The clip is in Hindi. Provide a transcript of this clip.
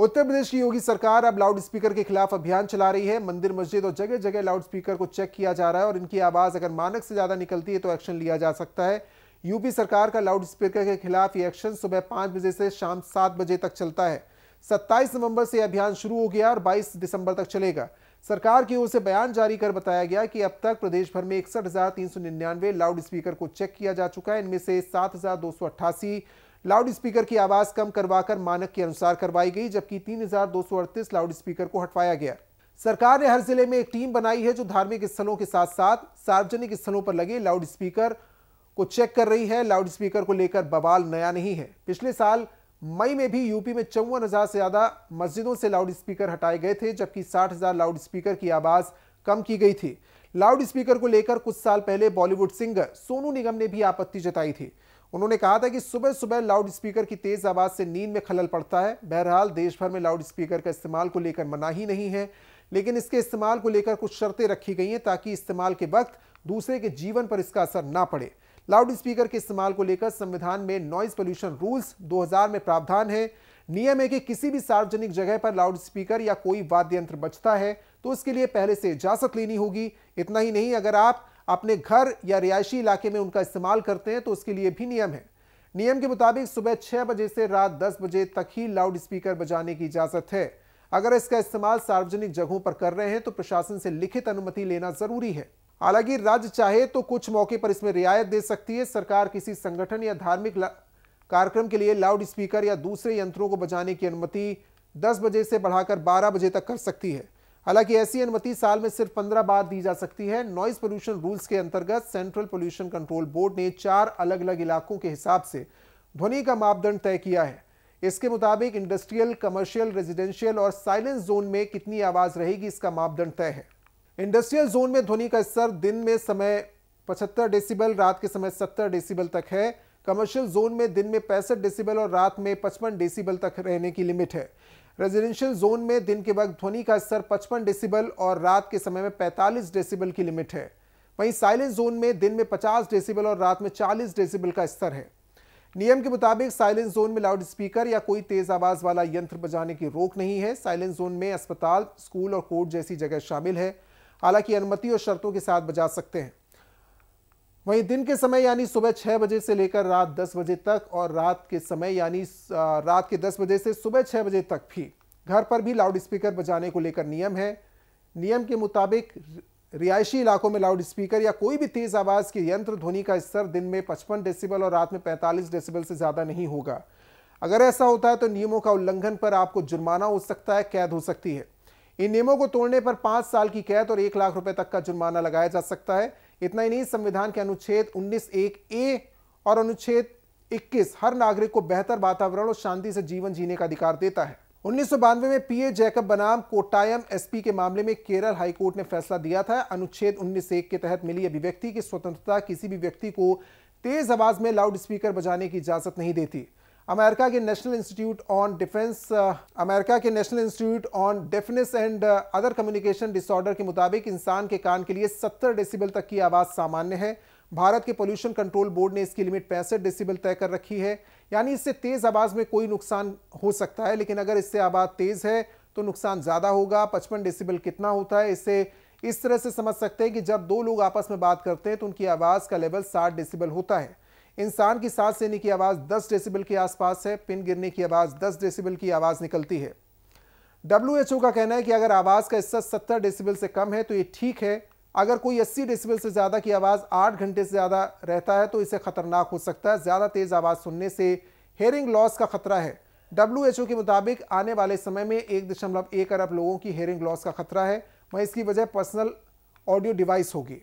उत्तर प्रदेश की योगी सरकार अब लाउड स्पीकर के खिलाफ अभियान चला रही है मंदिर मस्जिद और जगह जगह लाउड स्पीकर को चेक किया जा रहा है और इनकी आवाज अगर मानक से ज्यादा निकलती है तो एक्शन लिया जा सकता है यूपी सरकार का लाउड स्पीकर के खिलाफ ये एक्शन सुबह पांच बजे से शाम सात बजे तक चलता है सत्ताईस नवंबर से अभियान शुरू हो गया और बाईस दिसंबर तक चलेगा सरकार की ओर से बयान जारी कर बताया गया कि अब तक प्रदेश भर में इकसठ लाउड स्पीकर को चेक किया जा चुका है इनमें से सात लाउड स्पीकर की आवाज कम करवाकर मानक के अनुसार करवाई गई जबकि तीन लाउड स्पीकर को हटवाया गया सरकार ने हर जिले में एक टीम बनाई है जो धार्मिक स्थलों के साथ साथ सार्वजनिक स्थलों पर लगे लाउड स्पीकर को चेक कर रही है लाउड स्पीकर को लेकर बवाल नया नहीं है पिछले साल मई में भी यूपी में चौवन हजार से ज्यादा मस्जिदों से लाउड स्पीकर हटाए गए थे जबकि साठ हजार लाउड स्पीकर की आवाज कम की गई थी लाउड स्पीकर को लेकर कुछ साल पहले बॉलीवुड सिंगर सोनू निगम ने भी आपत्ति जताई थी उन्होंने कहा था कि सुबह सुबह लाउड स्पीकर की तेज आवाज से नींद में खलल पड़ता है बहरहाल देश भर में लाउड स्पीकर का इस्तेमाल को लेकर मनाही नहीं है लेकिन इसके इस्तेमाल को लेकर कुछ शर्तें रखी गई हैं ताकि इस्तेमाल के वक्त दूसरे के जीवन पर इसका असर ना पड़े लाउड स्पीकर के इस्तेमाल को लेकर संविधान में नॉइज पोल्यूशन रूल्स 2000 में प्रावधान है नियम है कि किसी भी सार्वजनिक जगह पर लाउड स्पीकर या कोई वाद्य यंत्र बचता है तो उसके लिए पहले से इजाजत लेनी होगी इतना ही नहीं अगर आप अपने घर या रिहायशी इलाके में उनका इस्तेमाल करते हैं तो उसके लिए भी नियम है नियम के मुताबिक सुबह छह बजे से रात दस बजे तक ही लाउड स्पीकर बजाने की इजाज़त है अगर इसका इस्तेमाल सार्वजनिक जगहों पर कर रहे हैं तो प्रशासन से लिखित अनुमति लेना ज़रूरी है हालांकि राज्य चाहे तो कुछ मौके पर इसमें रियायत दे सकती है सरकार किसी संगठन या धार्मिक कार्यक्रम के लिए लाउड स्पीकर या दूसरे यंत्रों को बजाने की अनुमति 10 बजे से बढ़ाकर 12 बजे तक कर सकती है हालांकि ऐसी अनुमति साल में सिर्फ पंद्रह बार दी जा सकती है नॉइस पोल्यूशन रूल्स के अंतर्गत सेंट्रल पोल्यूशन कंट्रोल बोर्ड ने चार अलग अलग इलाकों के हिसाब से ध्वनि का मापदंड तय किया है इसके मुताबिक इंडस्ट्रियल कमर्शियल रेजिडेंशियल और साइलेंस जोन में कितनी आवाज रहेगी इसका मापदंड तय है इंडस्ट्रियल जोन में ध्वनि का स्तर दिन में समय 75 डेसिबल रात के समय 70 डेसिबल तक है कमर्शियल जोन में दिन में पैंसठ डेसिबल और रात में 55 डेसिबल तक रहने की लिमिट है रेजिडेंशियल जोन में दिन के वक्त ध्वनि का स्तर 55 डेसिबल और रात के समय में 45 डेसिबल की लिमिट है वहीं साइलेंस जोन में दिन में 50 डेसिबल और रात में 40 डेसिबल का स्तर है नियम के मुताबिक साइलेंस जोन में लाउड स्पीकर या कोई तेज आवाज वाला यंत्र बजाने की रोक नहीं है साइलेंस जोन में अस्पताल स्कूल और कोर्ट जैसी जगह शामिल है हालांकि अनुमति और शर्तों के साथ बजा सकते हैं वहीं दिन के समय यानी सुबह छह बजे से लेकर रात दस बजे तक और रात के समय यानी रात के दस बजे से सुबह छह बजे तक भी घर पर भी लाउड स्पीकर बजाने को लेकर नियम है नियम के मुताबिक रिहायशी इलाकों में लाउड स्पीकर या कोई भी तेज़ आवाज़ के यंत्र ध्वनि का स्तर दिन में पचपन डेसिबल और रात में पैंतालीस डेसिबल से ज़्यादा नहीं होगा अगर ऐसा होता है तो नियमों का उल्लंघन पर आपको जुर्माना हो सकता है कैद हो सकती है इन नियमों को तोड़ने पर पांच साल की कैद और एक लाख रुपए तक का जुर्माना लगाया जा सकता है इतना ही नहीं संविधान के अनुच्छेद उन्नीस एक ए और अनुच्छेद 21 हर नागरिक को बेहतर वातावरण और शांति से जीवन जीने का अधिकार देता है उन्नीस में पीए जैकब बनाम कोटायम एसपी के मामले में केरल हाईकोर्ट ने फैसला दिया था अनुच्छेद उन्नीस एक के तहत मिली अभिव्यक्ति की स्वतंत्रता किसी भी व्यक्ति को तेज आवाज में लाउड स्पीकर बजाने की इजाजत नहीं देती अमेरिका के national institute on defence uh, America के national institute on deafness and uh, other communication disorder के मुताबिक इंसान के कान के लिए 70 डेसिबल तक की आवाज़ सामान्य है भारत के पोल्यूशन कंट्रोल बोर्ड ने इसकी लिमिट पैंसठ डेसिबल तय कर रखी है यानी इससे तेज़ आवाज़ में कोई नुकसान हो सकता है लेकिन अगर इससे आवाज़ तेज़ है तो नुकसान ज़्यादा होगा पचपन डेसीबल कितना होता है इससे इस तरह से समझ सकते हैं कि जब दो लोग आपस में बात करते हैं तो उनकी आवाज़ का लेवल साठ डेसीबल होता है इंसान की सांस लेने की आवाज़ 10 डेसिबल के आसपास है पिन गिरने की आवाज़ 10 डेसिबल की आवाज़ निकलती है डब्ल्यू का कहना है कि अगर आवाज़ का हिस्सा सत्तर डेसिबल से कम है तो ये ठीक है अगर कोई अस्सी डेसिबल से ज़्यादा की आवाज़ आठ घंटे से ज़्यादा रहता है तो इसे ख़तरनाक हो सकता है ज़्यादा तेज़ आवाज़ सुनने से हेयरिंग लॉस का खतरा है डब्ल्यू के मुताबिक आने वाले समय में एक दशमलव एक अरब लोगों की हेयरिंग लॉस का खतरा है वह इसकी वजह पर्सनल ऑडियो डिवाइस होगी